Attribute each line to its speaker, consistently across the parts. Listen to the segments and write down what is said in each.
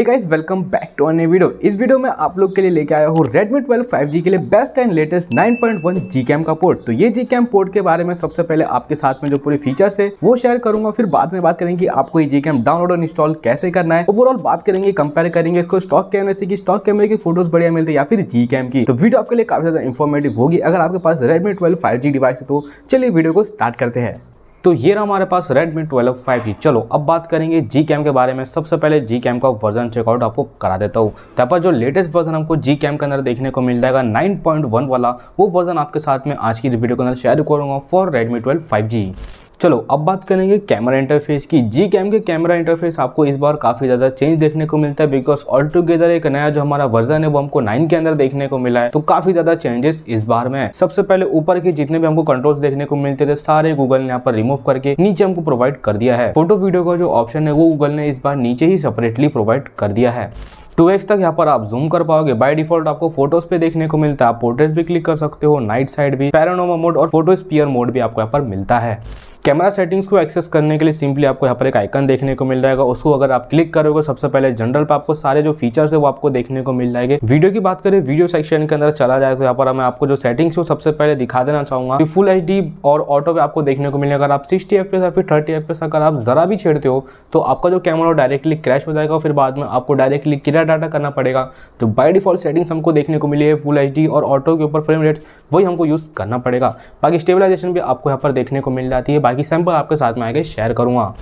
Speaker 1: hey guys welcome back to अन्य video इस वीडियो में आप लोग के लिए लेके आया हूँ Redmi 12 5G के लिए बेस्ट एंड लेटेस्ट 9.1 GCam का पोर्ट तो ये कैम पोर्ट के बारे में सबसे पहले आपके साथ में जो पूरे फीचर्स है वो शेयर करूंगा फिर बाद में बात करेंगे आपको ये कैम डाउनलोड और इंस्टॉल कैसे करना है ओवरऑल बात करेंगे कंपेयर करेंगे इसको स्टॉक कैमरे से स्टॉक कैमरे की फोटोज बढ़िया मिलती है या फिर जी की तो वीडियो आपके लिए काफी ज्यादा इन्फॉर्मेटिव होगी अगर आपके पास रेडमी ट्वेल्व फाइव डिवाइस है तो चलिए वीडियो को स्टार्ट करते हैं तो ये रहा हमारे पास Redmi 12 5G चलो अब बात करेंगे जी कैम के बारे में सबसे पहले जी कैम का वर्जन चेकआउट आपको करा देता हूँ तब पर जो लेटेस्ट वर्जन हमको जी कैम के अंदर देखने को मिल जाएगा 9.1 वाला वो वर्जन आपके साथ में आज की वीडियो के अंदर शेयर करूँगा फॉर Redmi 12 5G चलो अब बात करेंगे कैमरा इंटरफेस की जी कैम के कैमरा इंटरफेस आपको इस बार काफ़ी ज़्यादा चेंज देखने को मिलता है बिकॉज ऑल टुगेदर एक नया जो हमारा वर्जन है वो हमको नाइन के अंदर देखने को मिला है तो काफ़ी ज़्यादा चेंजेस इस बार में है सबसे पहले ऊपर के जितने भी हमको कंट्रोल्स देखने को मिलते थे सारे गूगल ने यहाँ पर रिमूव करके नीचे हमको प्रोवाइड कर दिया है फोटो वीडियो का जो ऑप्शन है वो गूगल ने इस बार नीचे ही सेपरेटली प्रोवाइड कर दिया है टू एक्स तक यहाँ पर आप जूम कर पाओगे बाय डिफॉल्ट आपको फोटोज पे देखने को मिलता है आप पोर्ट्रेट भी क्लिक कर सकते हो नाइट साइड भी पैरानोमा मोड और फोटो स्पीयर मोड भी आपको यहाँ पर मिलता है कैमरा सेटिंग्स को एक्सेस करने के लिए सिंपली आपको यहाँ पर एक आइकन देखने को मिल जाएगा उसको अगर आप क्लिक करोगे सबसे पहले जनरल पर आपको सारे जो फीचर्स है वो आपको देखने को मिल जाएंगे वीडियो की बात करें वीडियो सेक्शन के अंदर चला जाए तो यहाँ पर मैं आपको जो सेटिंग्स हो सबसे पहले दिखा देना चाहूंगा फुल एच और ऑटो पे आपको देखने को मिलेगा अगर आप सिक्सटी एफ या फिर थर्टी एफ अगर आप ज़रा भी छेड़ते हो तो आपका जो कैमरा डायरेक्टली क्रैश हो जाएगा फिर बाद में आपको डायरेक्टली किरा डाटा करना पड़ेगा जो बाई डिफॉल्ट सेटिंग्स हमको देखने को मिली है फुल एच और ऑटो के ऊपर फ्रेम रेट्स वही हमको यूज़ करना पड़ेगा बाकी स्टेबिलाईजेशन भी आपको यहाँ पर देखने को मिल जाती है बाकी सैम्पल आपके साथ में आएगा शेयर करूँगा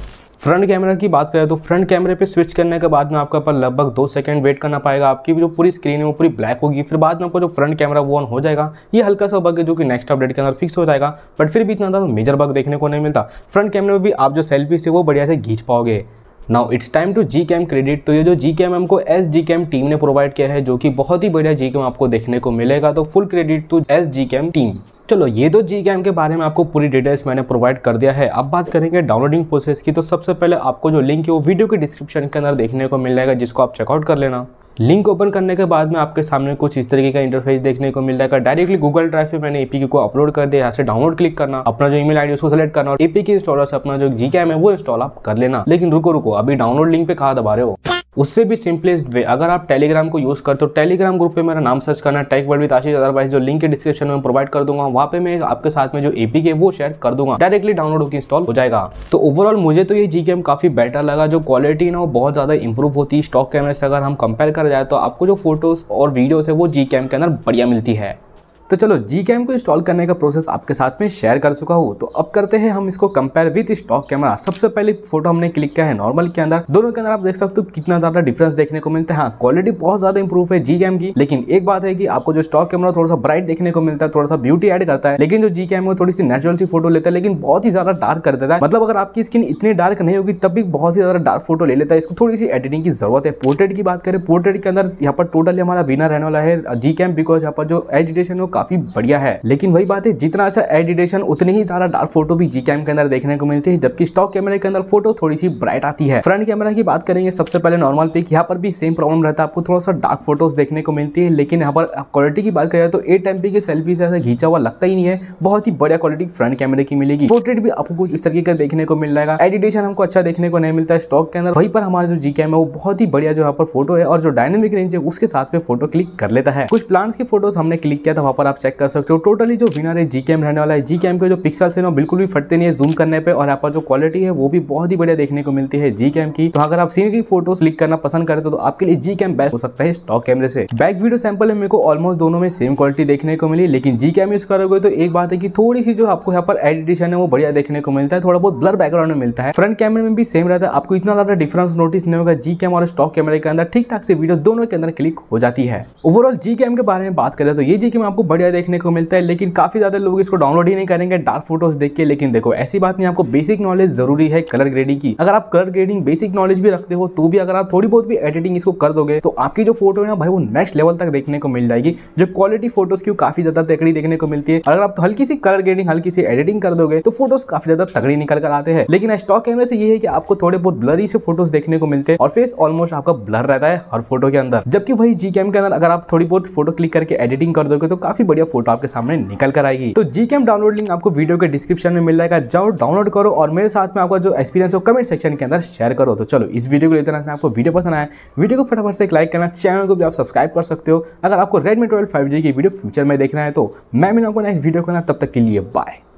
Speaker 1: फ्रंट कैमरा की बात करें तो फ्रंट कैमरे पे स्विच करने के बाद में आपका पर लगभग दो सेकंड वेट करना पाएगा आपकी जो पूरी स्क्रीन है वो पूरी ब्लैक होगी फिर बाद में आपका जो फ्रंट कैमरा वो ऑन हो जाएगा ये हल्का सा बग है जो कि नेक्स्ट अपडेट के अंदर फिक्स हो जाएगा बट फिर भी इतना ज़्यादा मेजर बग देखने को नहीं मिलता फ्रंट कैमरे में भी आप जो सेल्फी से वो बढ़िया से खींच पाओगे now it's time to G cam credit तो ये जो जी कैम हमको एस जी कैम टीम ने प्रोवाइड किया है जो कि बहुत ही बढ़िया जी कैम आपको देखने को मिलेगा तो full credit to S G cam team चलो ये दो जी गैम के बारे में आपको पूरी डिटेल्स मैंने प्रोवाइड कर दिया है अब बात करेंगे डाउनलोडिंग प्रोसेस की तो सबसे पहले आपको जो लिंक है वो वीडियो के डिस्क्रिप्शन के अंदर देखने को मिल जाएगा जिसको आप चेकआउट कर लेना लिंक ओपन करने के बाद में आपके सामने कुछ इस तरीके का इंटरफेस देखने को मिल जाएगा डायरेक्टली गूगल ड्राइव पे मैंने एपी को अपलोड कर दिया यहाँ से डाउनलोड क्लिक करना अपना जो ईमेल आईडी उसको सेलेक्ट करना और एपीके इंस्टॉलर से अपना जो जी है वो इंस्टॉल आप कर लेना लेकिन रुको रुको अभी डाउनलोड लिंक पे कहा दबा रहे हो उससे भी सिंपलेस्ट वे अगर आप टेलीग्राम को यूज़ करते हो टेलीग्राम ग्रुप पे मेरा नाम सर्च करना tech word with Ashish otherwise जो लिंक है डिस्क्रिप्शन में प्रोवाइड कर दूंगा वहाँ पे मैं आपके साथ में जो एपी के वो शेयर कर दूंगा डायरेक्टली डाउनलोड होकर इंस्टॉल हो जाएगा तो ओवरऑल मुझे तो ये जी गेम काफ़ी बेटर लगा जो क्वालिटी ना वो बहुत ज़्यादा इंप्रूव होती है स्टॉक कैमरे से अगर हम कंपेयर कर जाए तो आपको जो फोटोज़ और वीडियोज़ है वो जी के अंदर बढ़िया मिलती है तो चलो जी कैम को इंस्टॉल करने का प्रोसेस आपके साथ में शेयर कर चुका हूँ तो अब करते हैं हम इसको कंपेयर विथ स्टॉक कैमरा सबसे पहले फोटो हमने क्लिक किया है नॉर्मल के अंदर दोनों के अंदर आप देख सकते हो कितना ज्यादा डिफरेंस देखने को मिलता है हाँ क्वालिटी बहुत ज्यादा इंप्रूव है जी कैम की लेकिन एक बात है कि आपको जो स्टॉक कैमरा थोड़ा सा ब्राइट देखने को मिलता है थोड़ा सा ब्यूटी एड करता है लेकिन जो जी कैम थोड़ी सी नेचुरल सी फोटो लेता है लेकिन बहुत ही ज्यादा डार्क कर देता है मतलब अगर आपकी स्किन इतनी डार्क नहीं होगी तब भी बहुत ही ज्यादा डार्क फोटो ले लेता है इसको थोड़ी सी एडिटिंग की जरूरत है पोर्ट्रेट की बात करें पोर्ट्रेट के अंदर यहाँ पर टोटली हमारा विनर रहने वाला है जी कैम बिकॉज यहाँ पर जो एजिटेशन है काफी बढ़िया है लेकिन वही बात है जितना अच्छा एडिटेशन उतनी ही ज्यादा डार्क फोटो भी जी कैम के अंदर देखने को मिलती है जबकि स्टॉक कैमरे के अंदर फोटो थोड़ी सी ब्राइट आती है फ्रंट कैमरा की बात करेंगे सबसे पहले नॉर्मल पिक यहाँ पर भी सेम प्रॉब्लम रहता है आपको थोड़ा सा डार्क फोटोज देखने को मिलती है लेकिन यहाँ पर क्वालिटी की बात करें तो एट एम की सेल्फी से ऐसा घींचा हुआ लगता ही नहीं है बहुत ही बढ़िया क्वालिटी फ्रंट कैमरे की मिलेगी पोर्ट्रेट भी आपको कुछ इस तरीके का देखने को मिल जाएगा एडिटेशन हमको अच्छा देखने को नहीं मिलता है स्टॉक के अंदर वहीं पर हमारा जो जी है वो बहुत ही बढ़िया जो यहाँ पर फोटो है और जो डायनेमिक रेंज है उसके साथ में फोटो क्लिक कर लेता है कुछ प्लांट्स के फोटोज हमने क्लिक किया था वहाँ पर आप चेक कर सकते हो टोटली जो विनर है जी कैम रहने वाला है जी कैम के जो पिक्सल्स है ना बिल्कुल भी फटते नहीं है जूम करने पर और आपका जो क्वालिटी है वो भी बहुत ही बढ़िया देखने को मिलती है जी कैम की तो अगर आप सीनरी फोटो क्लिक करना पसंद करें तो आपके लिए जी कैम बेस्ट हो सकता है स्टॉक कैमरे से बैक वीडियो सैम्पल में मेरे को ऑलमोस्ट दोनों में सेम क्वालिटी देखने को मिली लेकिन जी कैम यूज करोगे तो एक बात है की थोड़ी सी जो आपको यहाँ पर एडिटेशन है वो बढ़िया देखने को मिलता है थोड़ा बहुत ब्लर बैकग्राउंड में मिलता है फ्रंट कैमरे में भी सेम रहता है आपको इतना ज्यादा डिफरेंस नोटिस नहीं होगा जी कैम और स्टॉक कैमरे के अंदर ठीक ठाक से वीडियो दोनों के अंदर क्लिक हो जाती है ओवरऑल जी कैम के बारे में बात करें तो ये जी कैम आपको बढ़िया देखने को मिलता है लेकिन काफ़ी ज़्यादा लोग इसको डाउनलोड ही नहीं करेंगे डार्क फोटोज देख के लेकिन देखो ऐसी बात नहीं आपको बेसिक नॉलेज जरूरी है कलर ग्रेडिंग की अगर आप कलर ग्रेडिंग बेसिक नॉलेज भी रखते हो तो भी अगर आप थोड़ी बहुत भी एडिटिंग इसको कर दोगे तो आपकी जो फोटो है ना भाई वो नेक्स्ट लेवल तक देखने को मिल जाएगी जो क्वालिटी फोटोज की काफ़ी ज़्यादा तकड़ी देखने को मिलती है अगर आप तो हल्की सी कलर ग्रेडिंग हल्की सी एडिटिंग कर दोगे तो फोटोज काफ़ी ज़्यादा तकड़ी निकल कर आते हैं लेकिन स्टॉक कैमरे से ये है कि आपको थोड़े बहुत ब्लरी से फोटोज देखने को मिलते हैं और फेस ऑलमोस्ट आपका ब्लर रहता है हर फोटो के अंदर जबकि वही जी के अंदर अगर आप थोड़ी बहुत फोटो क्लिक करके एडिटिंग कर दोगे तो काफी बढ़िया फोटो आपके सामने निकल कर आएगी तो जी डाउनलोड लिंक आपको वीडियो के डिस्क्रिप्शन में मिल जाएगा जाओ डाउनलोड करो और मेरे साथ में आपका जो एक्सपीरियंस हो कमेंट सेक्शन के अंदर शेयर करो तो चलो इस वीडियो को लेते रहना आपको वीडियो पसंद आया वीडियो को फटाफट से एक लाइक करना चैनल को भी आप सब्सक्राइब कर सकते हो अगर आपको रेडमी ट्वेल्व फाइव की वीडियो फ्यूचर में देखना है तो मैं मिलूंगा नेक्स्ट वीडियो करना तब तक के लिए बाय